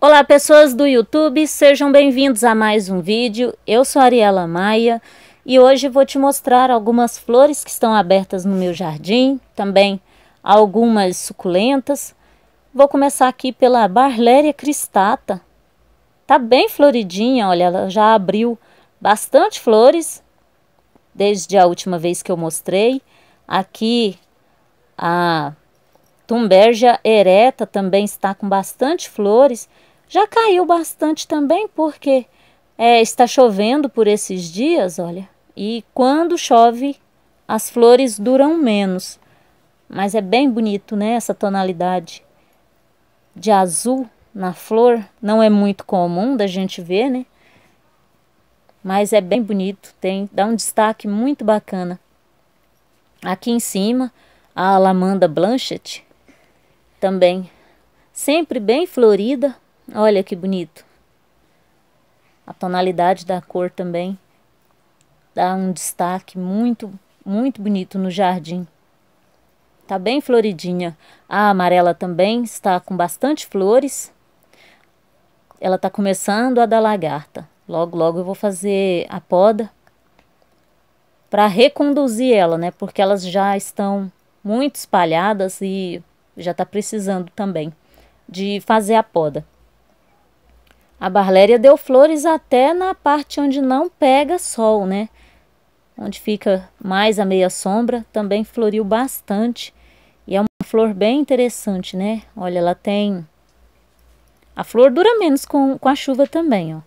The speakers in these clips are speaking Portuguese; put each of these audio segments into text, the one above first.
Olá, pessoas do YouTube, sejam bem-vindos a mais um vídeo. Eu sou Ariela Maia e hoje vou te mostrar algumas flores que estão abertas no meu jardim, também algumas suculentas. Vou começar aqui pela Barléria cristata. Tá bem floridinha, olha, ela já abriu bastante flores desde a última vez que eu mostrei. Aqui a Tumbergia ereta também está com bastante flores. Já caiu bastante também porque é, está chovendo por esses dias, olha. E quando chove, as flores duram menos. Mas é bem bonito, né? Essa tonalidade de azul na flor não é muito comum da gente ver, né? Mas é bem bonito, tem dá um destaque muito bacana. Aqui em cima, a Alamanda Blanchett também sempre bem florida, Olha que bonito. A tonalidade da cor também dá um destaque muito, muito bonito no jardim. Tá bem floridinha. A amarela também está com bastante flores. Ela tá começando a dar lagarta. Logo, logo eu vou fazer a poda para reconduzir ela, né? Porque elas já estão muito espalhadas e já está precisando também de fazer a poda. A barléria deu flores até na parte onde não pega sol, né? Onde fica mais a meia sombra, também floriu bastante. E é uma flor bem interessante, né? Olha, ela tem... A flor dura menos com, com a chuva também, ó.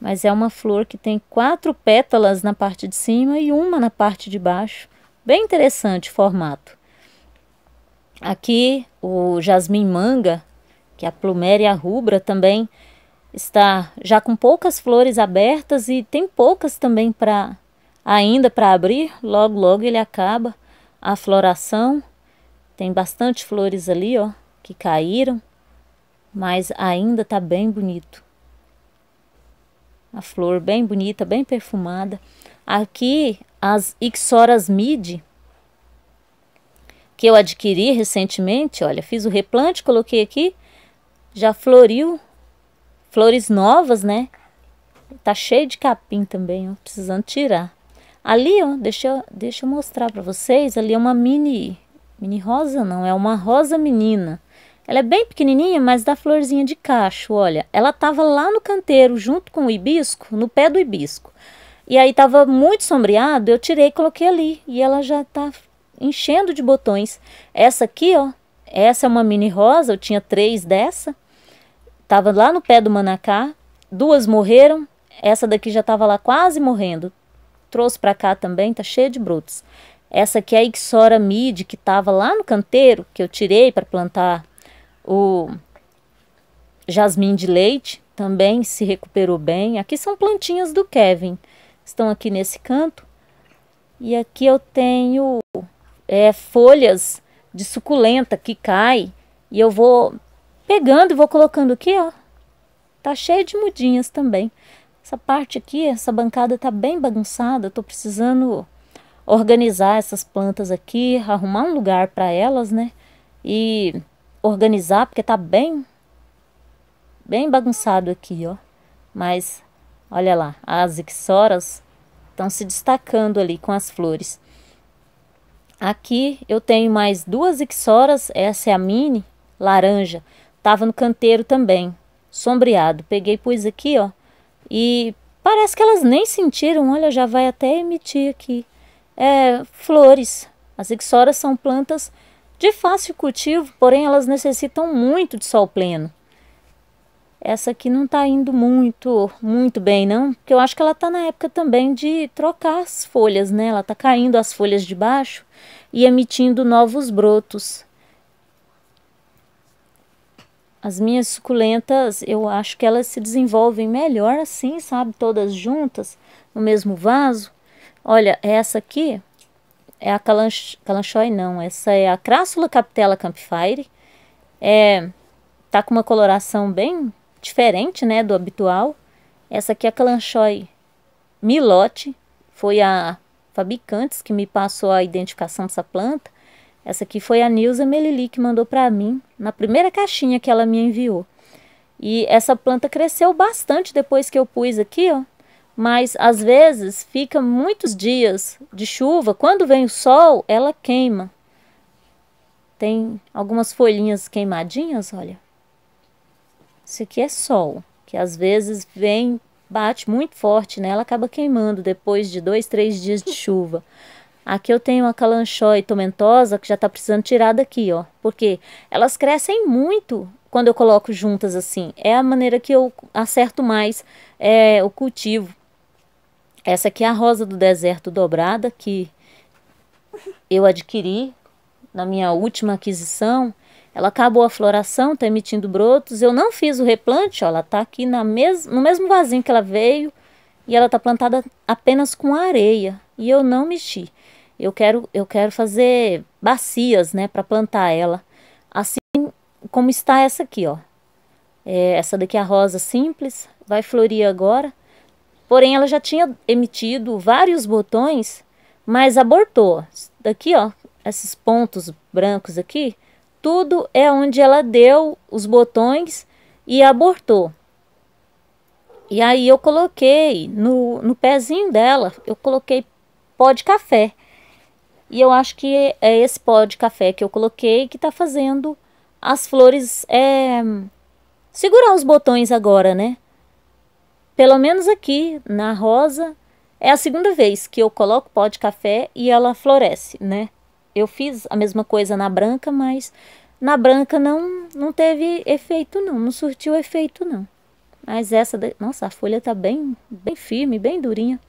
Mas é uma flor que tem quatro pétalas na parte de cima e uma na parte de baixo. Bem interessante o formato. Aqui o jasmim manga, que é a pluméria rubra também está já com poucas flores abertas e tem poucas também para ainda para abrir. Logo, logo ele acaba a floração. Tem bastante flores ali, ó, que caíram, mas ainda tá bem bonito. A flor bem bonita, bem perfumada. Aqui as Ixoras midi que eu adquiri recentemente, olha, fiz o replante, coloquei aqui, já floriu Flores novas, né? Tá cheio de capim também, ó, precisando tirar. Ali, ó, deixa eu, deixa eu mostrar para vocês, ali é uma mini, mini rosa não, é uma rosa menina. Ela é bem pequenininha, mas dá florzinha de cacho, olha. Ela tava lá no canteiro, junto com o hibisco, no pé do hibisco. E aí tava muito sombreado, eu tirei e coloquei ali. E ela já tá enchendo de botões. Essa aqui, ó, essa é uma mini rosa, eu tinha três dessa. Estava lá no pé do Manacá, duas morreram, essa daqui já estava lá quase morrendo. Trouxe para cá também, tá cheia de brotos. Essa aqui é a Ixora mid, que estava lá no canteiro, que eu tirei para plantar o jasmim de leite, também se recuperou bem. Aqui são plantinhas do Kevin, estão aqui nesse canto. E aqui eu tenho é, folhas de suculenta que cai e eu vou pegando e vou colocando aqui, ó. Tá cheio de mudinhas também. Essa parte aqui, essa bancada tá bem bagunçada, tô precisando organizar essas plantas aqui, arrumar um lugar para elas, né? E organizar, porque tá bem bem bagunçado aqui, ó. Mas olha lá, as ixoras estão se destacando ali com as flores. Aqui eu tenho mais duas ixoras, essa é a mini laranja. Tava no canteiro também, sombreado. Peguei, pus aqui, ó. E parece que elas nem sentiram. Olha, já vai até emitir aqui. É, flores. As ixoras são plantas de fácil cultivo, porém elas necessitam muito de sol pleno. Essa aqui não está indo muito, muito bem, não, porque eu acho que ela está na época também de trocar as folhas, né? Ela está caindo as folhas de baixo e emitindo novos brotos as minhas suculentas, eu acho que elas se desenvolvem melhor assim, sabe? Todas juntas, no mesmo vaso. Olha, essa aqui é a calanch... não. Essa é a Crassula capitella campfire É, tá com uma coloração bem diferente, né, do habitual. Essa aqui é a calanchoi milote. Foi a Fabricantes que me passou a identificação dessa planta. Essa aqui foi a Nilza Melili que mandou para mim na primeira caixinha que ela me enviou. E essa planta cresceu bastante depois que eu pus aqui, ó. Mas às vezes fica muitos dias de chuva, quando vem o sol, ela queima. Tem algumas folhinhas queimadinhas, olha. Isso aqui é sol, que às vezes vem, bate muito forte, né? Ela acaba queimando depois de dois, três dias de chuva. Aqui eu tenho a calanchó e tomentosa que já está precisando tirar daqui, ó. Porque elas crescem muito quando eu coloco juntas assim. É a maneira que eu acerto mais é, o cultivo. Essa aqui é a rosa do deserto dobrada que eu adquiri na minha última aquisição. Ela acabou a floração, está emitindo brotos. Eu não fiz o replante, ó, ela está aqui na mes no mesmo vasinho que ela veio e ela está plantada apenas com areia e eu não mexi. Eu quero, eu quero fazer bacias, né, para plantar ela. Assim como está essa aqui, ó. É, essa daqui é a rosa simples, vai florir agora. Porém, ela já tinha emitido vários botões, mas abortou. Daqui, ó, esses pontos brancos aqui, tudo é onde ela deu os botões e abortou. E aí eu coloquei no, no pezinho dela, eu coloquei pó de café. E eu acho que é esse pó de café que eu coloquei que está fazendo as flores é, segurar os botões agora, né? Pelo menos aqui na rosa é a segunda vez que eu coloco pó de café e ela floresce, né? Eu fiz a mesma coisa na branca, mas na branca não não teve efeito não, não surtiu efeito não. Mas essa, de... nossa, a folha tá bem, bem firme, bem durinha.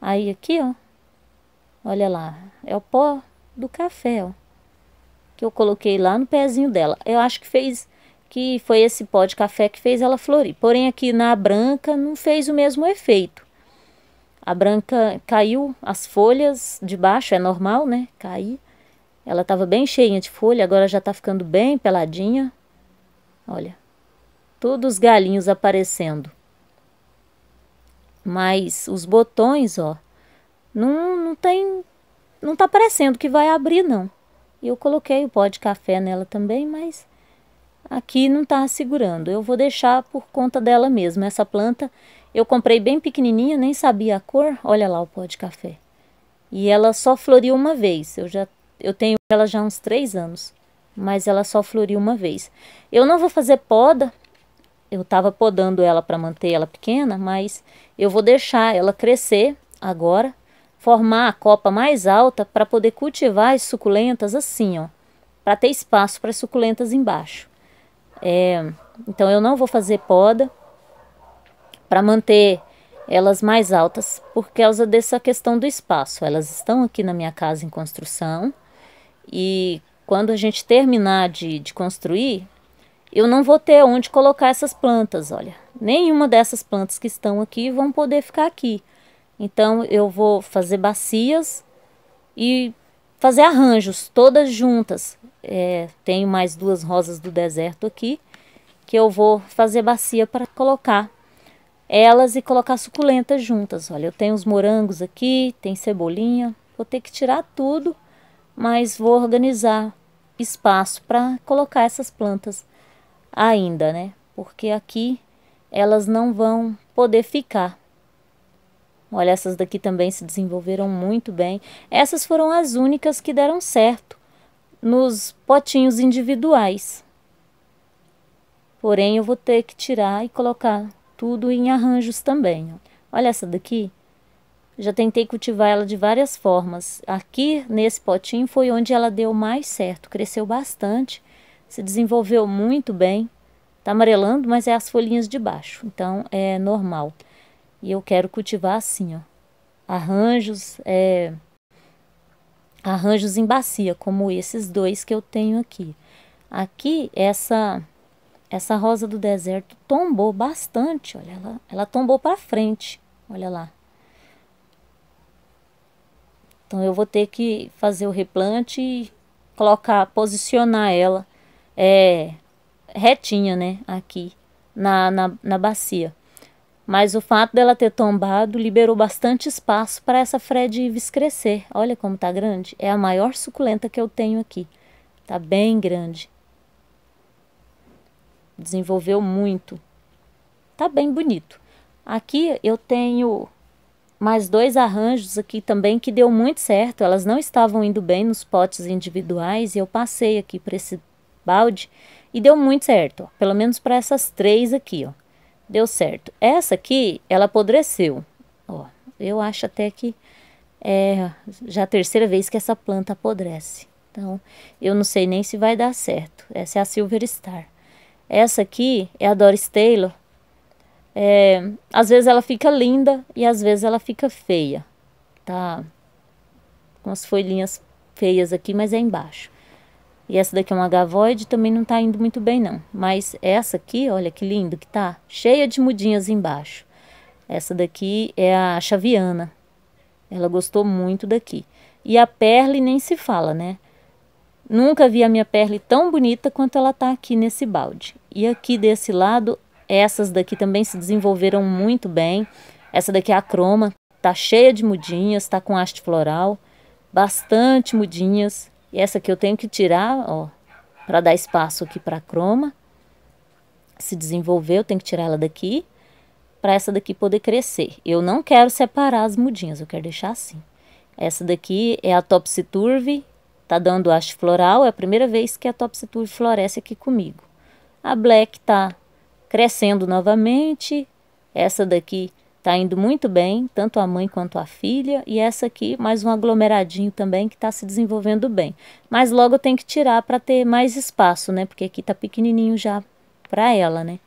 Aí aqui, ó, Olha lá, é o pó do café, ó. Que eu coloquei lá no pezinho dela. Eu acho que fez que foi esse pó de café que fez ela florir. Porém, aqui na branca não fez o mesmo efeito. A branca caiu as folhas de baixo, é normal, né? Cair. Ela estava bem cheinha de folha, agora já está ficando bem peladinha. Olha, todos os galinhos aparecendo. Mas os botões, ó, não, não tem. Não tá parecendo que vai abrir, não. eu coloquei o pó de café nela também, mas aqui não tá segurando. Eu vou deixar por conta dela mesmo. Essa planta eu comprei bem pequenininha, nem sabia a cor. Olha lá o pó de café. E ela só floriu uma vez. Eu já eu tenho ela já há uns três anos, mas ela só floriu uma vez. Eu não vou fazer poda. Eu estava podando ela para manter ela pequena, mas eu vou deixar ela crescer agora formar a copa mais alta para poder cultivar as suculentas assim, ó, para ter espaço para as suculentas embaixo. É, então eu não vou fazer poda para manter elas mais altas por causa dessa questão do espaço. Elas estão aqui na minha casa em construção e quando a gente terminar de, de construir, eu não vou ter onde colocar essas plantas, olha. Nenhuma dessas plantas que estão aqui vão poder ficar aqui. Então eu vou fazer bacias e fazer arranjos, todas juntas. É, tenho mais duas rosas do deserto aqui, que eu vou fazer bacia para colocar elas e colocar suculentas juntas. Olha, eu tenho os morangos aqui, tem cebolinha, vou ter que tirar tudo, mas vou organizar espaço para colocar essas plantas ainda, né? Porque aqui elas não vão poder ficar. Olha, essas daqui também se desenvolveram muito bem. Essas foram as únicas que deram certo nos potinhos individuais. Porém, eu vou ter que tirar e colocar tudo em arranjos também. Olha essa daqui. Já tentei cultivar ela de várias formas. Aqui, nesse potinho, foi onde ela deu mais certo. Cresceu bastante, se desenvolveu muito bem. Está amarelando, mas é as folhinhas de baixo, então é normal. E eu quero cultivar assim, ó. Arranjos, é, arranjos em bacia, como esses dois que eu tenho aqui. Aqui, essa essa rosa do deserto tombou bastante, olha, ela, ela tombou para frente, olha lá. Então, eu vou ter que fazer o replante e colocar, posicionar ela é, retinha, né, aqui na, na, na bacia. Mas o fato dela ter tombado liberou bastante espaço para essa Fred Ives crescer. Olha como tá grande. É a maior suculenta que eu tenho aqui. Tá bem grande. Desenvolveu muito. Tá bem bonito. Aqui eu tenho mais dois arranjos aqui também que deu muito certo. Elas não estavam indo bem nos potes individuais e eu passei aqui para esse balde e deu muito certo. Ó. Pelo menos para essas três aqui, ó. Deu certo. Essa aqui, ela apodreceu. Ó, eu acho até que é já a terceira vez que essa planta apodrece. Então, eu não sei nem se vai dar certo. Essa é a Silver Star. Essa aqui é a Doris Taylor. É, às vezes ela fica linda e às vezes ela fica feia. Tá com as folhinhas feias aqui, mas é embaixo. E essa daqui é uma gavoide, também não está indo muito bem não. Mas essa aqui, olha que lindo que tá, cheia de mudinhas embaixo. Essa daqui é a chaviana. Ela gostou muito daqui. E a perle nem se fala, né? Nunca vi a minha perle tão bonita quanto ela tá aqui nesse balde. E aqui desse lado, essas daqui também se desenvolveram muito bem. Essa daqui é a croma, tá cheia de mudinhas, tá com haste floral, bastante mudinhas. E essa aqui eu tenho que tirar, ó, para dar espaço aqui para a croma. Se desenvolver, eu tenho que tirar ela daqui para essa daqui poder crescer. Eu não quero separar as mudinhas, eu quero deixar assim. Essa daqui é a Topsy Turvy, tá dando haste floral, é a primeira vez que a Topsy Turvy floresce aqui comigo. A Black tá crescendo novamente, essa daqui Está indo muito bem, tanto a mãe quanto a filha, e essa aqui, mais um aglomeradinho também que está se desenvolvendo bem. Mas logo tem que tirar para ter mais espaço, né? Porque aqui está pequenininho já para ela, né?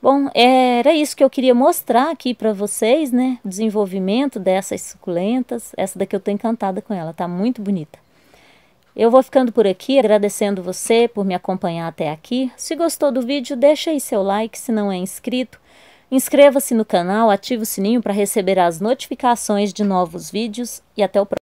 Bom, era isso que eu queria mostrar aqui para vocês, né? O desenvolvimento dessas suculentas. Essa daqui eu tô encantada com ela, tá muito bonita. Eu vou ficando por aqui, agradecendo você por me acompanhar até aqui. Se gostou do vídeo, deixa aí seu like, se não é inscrito. Inscreva-se no canal, ative o sininho para receber as notificações de novos vídeos e até o próximo.